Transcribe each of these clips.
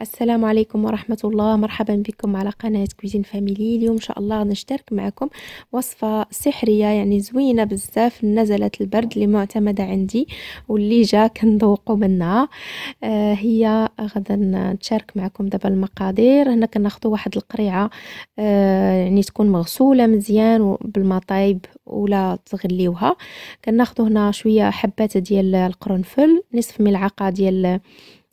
السلام عليكم ورحمة الله مرحبا بكم على قناة كويزين فاميلي اليوم إن شاء الله نشترك معكم وصفة سحرية يعني زوينة بزاف نزلت البرد اللي معتمدة عندي واللي جا كنذوقو منها آه هي غدا نتشارك معكم دابا المقادير هنا كناخدو واحد القريعة آه يعني تكون مغسولة مزيان بالماء طايب ولا تغليوها كناخدو هنا شوية حبات ديال القرنفل نصف ملعقة ديال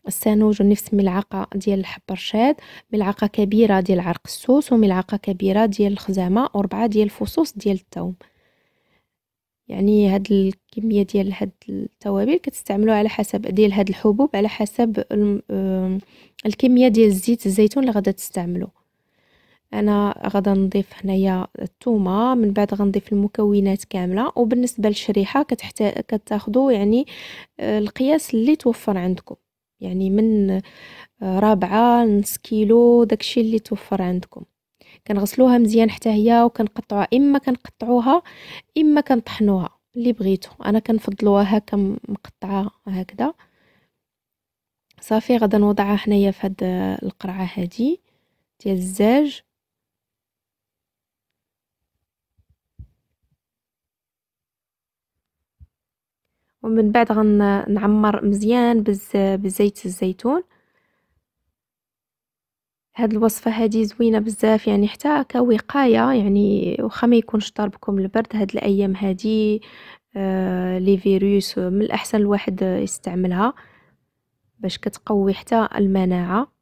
السانوج نفس ملعقه ديال الحب رشاد ملعقه كبيره ديال عرق السوس وملعقه كبيره ديال الخزامه وربعه ديال الفصوص ديال الثوم يعني هاد الكميه ديال هاد التوابل كتستعملو على حسب ديال هاد الحبوب على حسب آه، الكميه ديال الزيت الزيتون اللي غدا تستعملو انا غدا نضيف هنايا الثومه من بعد غنضيف المكونات كامله وبالنسبه للشريحه كتحت... كتاخدو يعني آه، القياس اللي توفر عندكم يعني من آه، رابعة نص كيلو داكشي اللي توفر عندكم كنغسلوها مزيان حتى هي وكنقطعوها اما كنقطعوها اما كنطحنوها اللي بغيتو انا كنفضلوها هكا مقطعه هكذا صافي غدا نوضعها حنايا في هاد آه، القرعه هادي ديال الزاج ومن بعد غنعمر مزيان بزيت الزيتون هاد الوصفه هادي زوينه بزاف يعني حتى كوقايه يعني واخا ما يكونش ضربكم البرد هاد الايام هادي آه لي فيروس من الاحسن الواحد يستعملها باش كتقوي حتى المناعه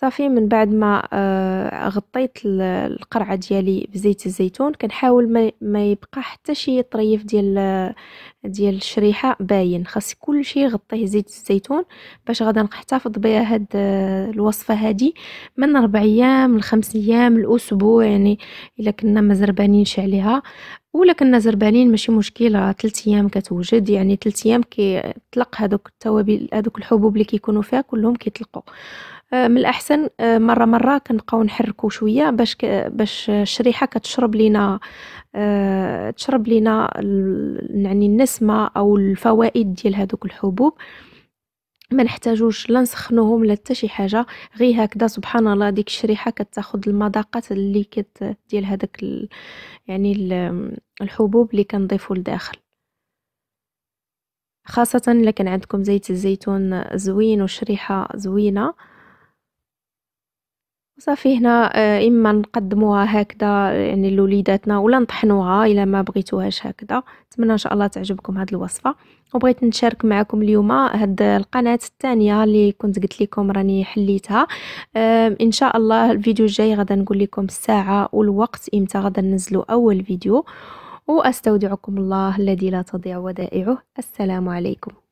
صافي من بعد ما آه، غطيت القرعه ديالي بزيت الزيتون كنحاول ما يبقى حتى شي طريف ديال ديال الشريحه باين خاص كل شيء غطيه زيت الزيتون باش غادي نحتفظ بها هاد آه، الوصفه هادي من اربع ايام لخمس ايام الاسبوع يعني الا كنا ما زربانينش عليها ولا كنا زربانين ماشي مشكل راه ايام كتوجد يعني ثلاث ايام كيطلق هذوك التوابل هذوك الحبوب اللي كيكونوا فيها كلهم كيطلقوا آه، من الاحسن آه، مره مره كنبقاو نحركو شويه باش باش الشريحه كتشرب لينا آه، تشرب لينا يعني النسمه او الفوائد ديال هذوك الحبوب ما نحتاجوش لا نسخنوهم لا حتى شي حاجه غير هكذا سبحان الله ديك الشريحه كتاخذ المذاقات اللي كت ديال هذاك ال... يعني ال... الحبوب اللي كنضيفو لداخل خاصه لكن عندكم زيت الزيتون زوين وشريحه زوينه صافي هنا آه، اما نقدموها هكذا يعني لوليداتنا ولا نطحنوها الا ما بغيتوهاش هكذا نتمنى ان شاء الله تعجبكم هذه الوصفه وبغيت نشارك معكم اليوم آه، هاد القناه الثانيه اللي كنت قلت لكم راني حليتها ان شاء الله الفيديو الجاي غدا نقول لكم الساعه والوقت امتى غدا ننزلوا اول فيديو واستودعكم الله الذي لا تضيع ودائعه السلام عليكم